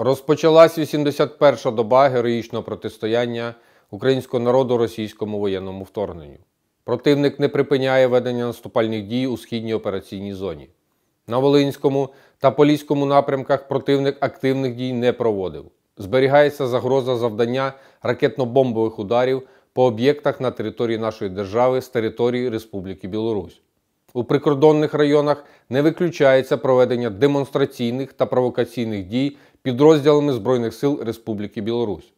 Розпочалась 81-ша доба героїчного протистояння українського народу російському воєнному вторгненню. Противник не припиняє ведення наступальних дій у східній операційній зоні. На Волинському та Поліському напрямках противник активних дій не проводив. Зберігається загроза завдання ракетно-бомбових ударів по об'єктах на території нашої держави з території Республіки Білорусь. У прикордонних районах не виключається проведення демонстраційних та провокаційних дій підрозділами Збройних сил Республіки Білорусь.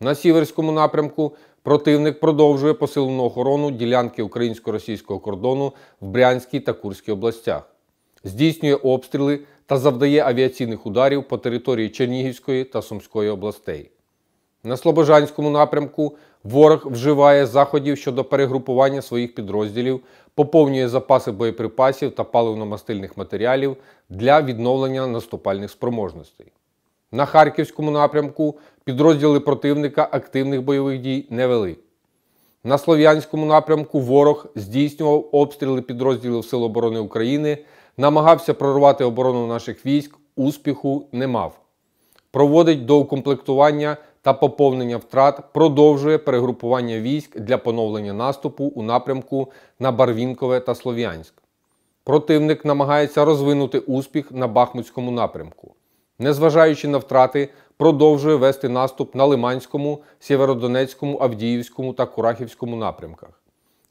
На сіверському напрямку противник продовжує посилену охорону ділянки українсько-російського кордону в Брянській та Курській областях, здійснює обстріли та завдає авіаційних ударів по території Чернігівської та Сумської областей. На Слобожанському напрямку ворог вживає заходів щодо перегрупування своїх підрозділів, поповнює запаси боєприпасів та паливно-мастильних матеріалів для відновлення наступальних спроможностей. На Харківському напрямку підрозділи противника активних бойових дій не вели. На Слов'янському напрямку ворог здійснював обстріли підрозділів Сил оборони України, намагався прорвати оборону наших військ, успіху не мав. Проводить доукомплектування та поповнення втрат, продовжує перегрупування військ для поновлення наступу у напрямку на Барвінкове та Слов'янськ. Противник намагається розвинути успіх на Бахмутському напрямку незважаючи на втрати, продовжує вести наступ на Лиманському, Сєвєродонецькому, Авдіївському та Курахівському напрямках.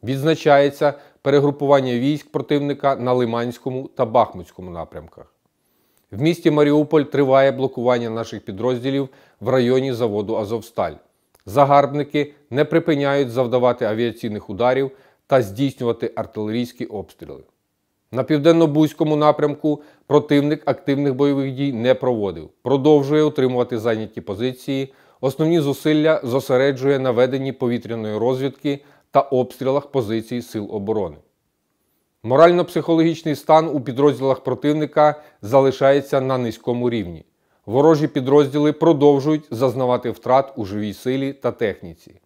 Відзначається перегрупування військ противника на Лиманському та Бахмутському напрямках. В місті Маріуполь триває блокування наших підрозділів в районі заводу Азовсталь. Загарбники не припиняють завдавати авіаційних ударів та здійснювати артилерійські обстріли. На південно-бузькому напрямку противник активних бойових дій не проводив, продовжує отримувати зайняті позиції. Основні зусилля зосереджує на веденні повітряної розвідки та обстрілах позицій сил оборони. Морально-психологічний стан у підрозділах противника залишається на низькому рівні. Ворожі підрозділи продовжують зазнавати втрат у живій силі та техніці.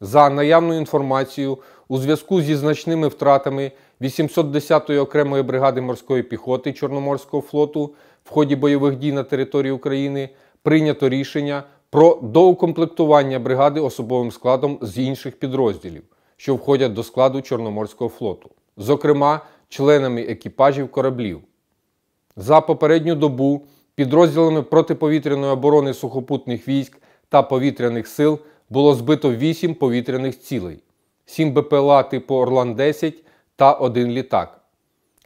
За наявною інформацією, у зв'язку зі значними втратами 810-ї окремої бригади морської піхоти Чорноморського флоту в ході бойових дій на території України прийнято рішення про доукомплектування бригади особовим складом з інших підрозділів, що входять до складу Чорноморського флоту, зокрема членами екіпажів кораблів. За попередню добу підрозділами протиповітряної оборони сухопутних військ та повітряних сил було збито 8 повітряних цілей, 7 БПЛА типу Орлан-10 та один літак.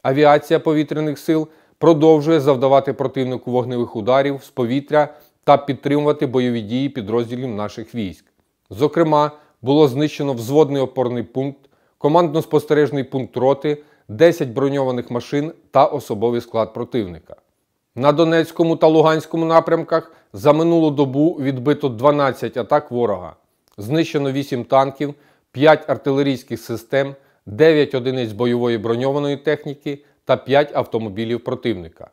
Авіація повітряних сил продовжує завдавати противнику вогневих ударів з повітря та підтримувати бойові дії підрозділів наших військ. Зокрема, було знищено взводний опорний пункт, командно-спостережний пункт роти, 10 броньованих машин та особовий склад противника. На Донецькому та Луганському напрямках за минулу добу відбито 12 атак ворога, знищено 8 танків, 5 артилерійських систем, 9 одиниць бойової броньованої техніки та 5 автомобілів противника.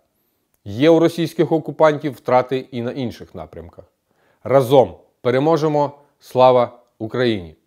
Є у російських окупантів втрати і на інших напрямках. Разом переможемо! Слава Україні!